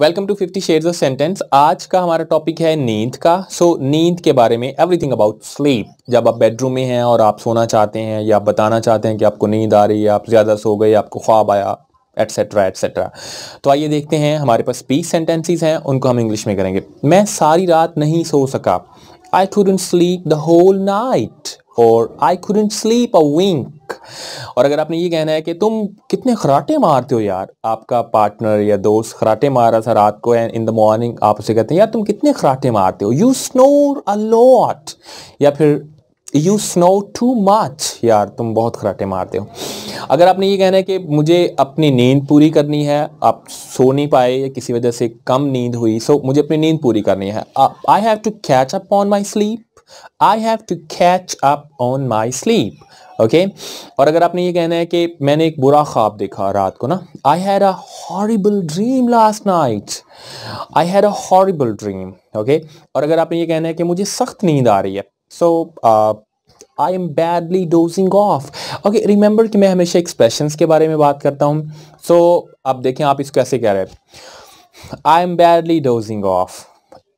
welcome to fifty shares of sentence आज का हमारा टॉपिक है नींद का सो so, नींद के बारे में एवरीथिंग अबाउट स्लीप जब आप बेडरूम में हैं और आप सोना चाहते हैं या आप बताना चाहते हैं कि आपको नींद आ रही है आप ज़्यादा सो गए आपको ख्वाब आया एट्सेट्रा एट्सेट्रा तो आइए देखते हैं हमारे पास स्पीच सेंटेंसेज हैं उनको हम इंग्लिश में करेंगे मैं सारी रात नहीं सो सका I couldn't sleep the whole night और आई कूडेंट स्लीप अ विंक और अगर आपने ये कहना है कि तुम कितने खराटे मारते हो यार आपका पार्टनर या दोस्त खराटे मार रहा था रात को एंड इन द मॉर्निंग आप उसे कहते हैं यार तुम कितने खराटे मारते हो यू स्नोर अलॉट या फिर यू स्नो टू मच यार तुम बहुत खराटे मारते हो अगर आपने ये कहना है कि मुझे अपनी नींद पूरी करनी है आप सो नहीं पाए या किसी वजह से कम नींद हुई सो मुझे अपनी नींद पूरी करनी है I have to catch up on my sleep I have to catch up on my sleep okay और अगर आपने ये कहना है कि मैंने एक बुरा ख्वाब देखा रात को ना I had a horrible dream last night I had a horrible dream okay और अगर आपने ये कहना है कि मुझे सख्त नींद आ रही है so I am badly dozing off okay remember कि मैं हमेशा एक्सप्रेशन के बारे में बात करता हूँ सो so, अब देखें आप इसको कैसे कह रहे हैं I am badly dozing off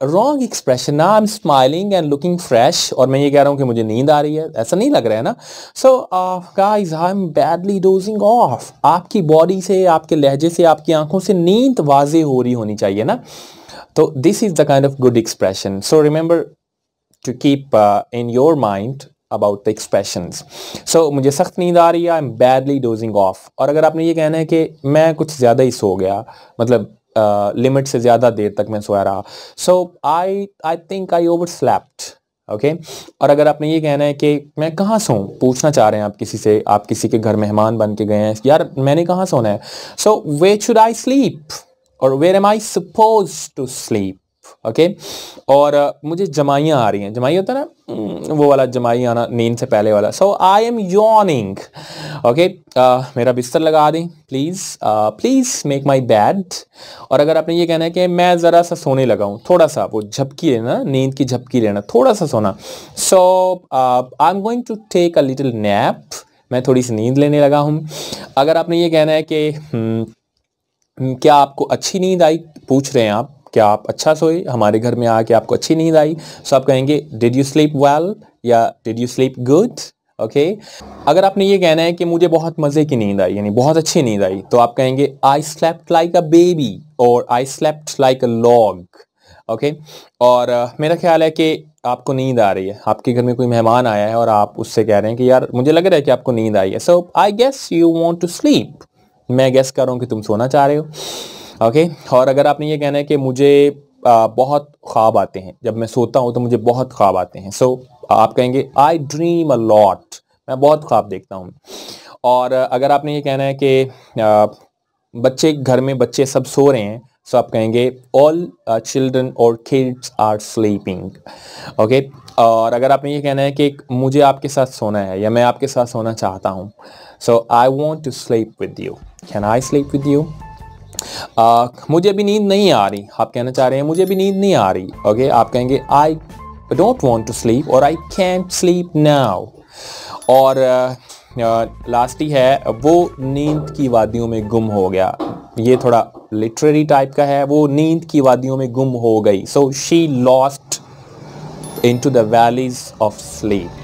wrong expression ना I am smiling and looking fresh और मैं ये कह रहा हूँ कि मुझे नींद आ रही है ऐसा नहीं लग रहा है ना so guys I am badly dozing off आपकी बॉडी से आपके लहजे से आपकी आंखों से नींद वाजे हो रही होनी चाहिए ना तो this is the kind of good expression so remember to keep in your mind about the expression so मुझे सख्त नींद आ रही है I am badly dozing off और अगर आपने ये कहना है कि मैं कुछ ज़्यादा ही सो गया मतलब लिमिट uh, से ज़्यादा देर तक मैं सोया रहा so I I think I overslept okay और अगर आपने ये कहना है कि मैं कहाँ सो पूछना चाह रहे हैं आप किसी से आप किसी के घर मेहमान बन के गए हैं यार मैंने कहाँ सोना है so where should I sleep और where am I suppose to sleep okay और मुझे जमाइयाँ आ रही हैं जमाई होता है ना वो वाला जमाई आना नींद से पहले वाला so I am yawning okay मेरा बिस्तर लगा दें please please make my bed और अगर आपने ये कहना है कि मैं ज़रा सा सोने लगा हूँ थोड़ा सा वो झपकी लेना नींद की झपकी लेना थोड़ा सा सोना so I am going to take a little nap मैं थोड़ी सी नींद लेने लगा हूँ अगर आपने ये कहना है कि हम्म, क्या आपको अच्छी नींद आई पूछ रहे हैं आप क्या आप अच्छा सोए हमारे घर में आके आपको अच्छी नींद आई सो आप कहेंगे डिड यू स्लीप वेल या did you sleep good okay अगर आपने ये कहना है कि मुझे बहुत मज़े की नींद आई यानी बहुत अच्छी नींद आई तो आप कहेंगे I slept like a baby और I slept like a log okay और uh, मेरा ख्याल है कि आपको नींद आ रही है आपके घर में कोई मेहमान आया है और आप उससे कह रहे हैं कि यार मुझे लग रहा है कि आपको नींद आई है so I guess you want to sleep मैं गेस कर रहा हूँ कि तुम सोना चाह रहे हो ओके और अगर आपने ये कहना है कि मुझे आ, बहुत ख्वाब आते हैं जब मैं सोता हूँ तो मुझे बहुत ख्वाब आते हैं सो so, आप कहेंगे आई ड्रीम अ लॉट मैं बहुत ख्वाब देखता हूँ और अगर आपने ये कहना है कि बच्चे घर में बच्चे सब सो रहे हैं सो so, आप कहेंगे ऑल चिल्ड्रन और किड्स आर स्लीपिंग ओके और अगर आपने ये कहना है कि मुझे आपके साथ सोना है या मैं आपके साथ सोना चाहता हूँ so I want to sleep with you can I sleep with you आ, मुझे अभी नींद नहीं आ रही आप कहना चाह रहे हैं मुझे अभी नींद नहीं आ रही ओके आप कहेंगे I don't want to sleep और आई कैंट स्लीप नाउ और लास्ट ही है वो नींद की वादियों में गुम हो गया ये थोड़ा लिटरेरी टाइप का है वो नींद की वादियों में गुम हो गई so she lost into the valleys of sleep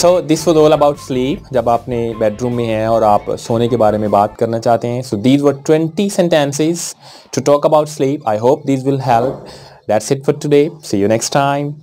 so this was all about sleep जब आपने बेडरूम में हैं और आप सोने के बारे में बात करना चाहते हैं so these were twenty sentences to talk about sleep I hope this will help that's it for today see you next time